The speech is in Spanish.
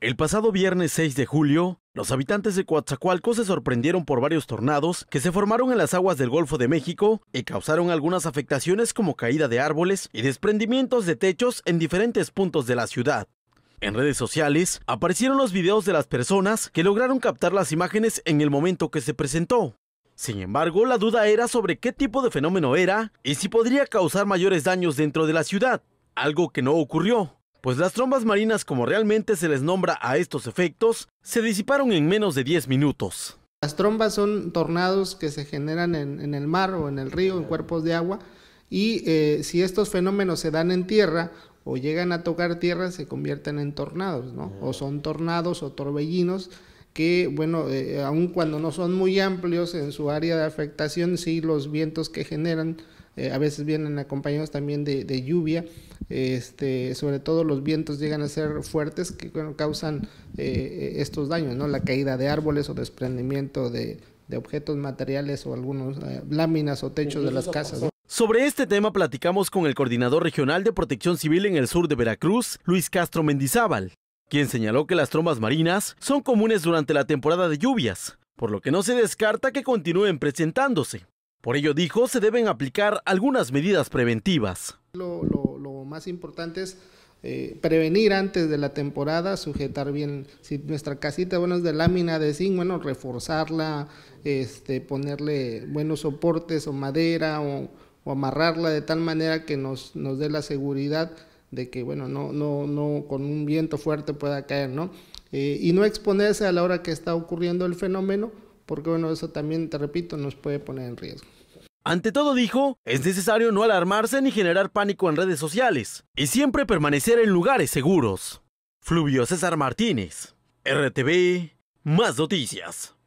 El pasado viernes 6 de julio, los habitantes de Coatzacoalco se sorprendieron por varios tornados que se formaron en las aguas del Golfo de México y causaron algunas afectaciones como caída de árboles y desprendimientos de techos en diferentes puntos de la ciudad. En redes sociales aparecieron los videos de las personas que lograron captar las imágenes en el momento que se presentó. Sin embargo, la duda era sobre qué tipo de fenómeno era y si podría causar mayores daños dentro de la ciudad, algo que no ocurrió pues las trombas marinas como realmente se les nombra a estos efectos, se disiparon en menos de 10 minutos. Las trombas son tornados que se generan en, el mar o en el río, en cuerpos de agua, y eh, si estos fenómenos se dan en tierra o llegan a tocar tierra, se convierten en tornados, ¿no? O son tornados o torbellinos que, bueno, eh, aun cuando no son muy amplios en su área de afectación, sí los vientos que generan eh, a veces vienen acompañados también de, lluvia. Este, sobre todo los vientos llegan a ser fuertes que causan eh, estos daños, ¿no? la caída de árboles o desprendimiento de, objetos materiales o algunas láminas o techos de las casas. Sobre este tema platicamos con el coordinador regional de protección civil en el sur de Veracruz, Luis Castro Mendizábal quien señaló que las trombas marinas son comunes durante la temporada de lluvias, por lo que no se descarta que continúen presentándose. Por ello dijo, se deben aplicar algunas medidas preventivas. Lo, más importante es eh, prevenir antes de la temporada, sujetar bien, si nuestra casita bueno, es de lámina de zinc, bueno, reforzarla, este, ponerle buenos soportes o madera o, amarrarla de tal manera que nos, nos dé la seguridad de que, bueno, no, no, no, con un viento fuerte pueda caer, ¿no? Eh, y no exponerse a la hora que está ocurriendo el fenómeno, porque, bueno, eso también, te repito, nos puede poner en riesgo. Ante todo dijo, es necesario no alarmarse ni generar pánico en redes sociales y siempre permanecer en lugares seguros. Fluvio César Martínez, RTV, más noticias.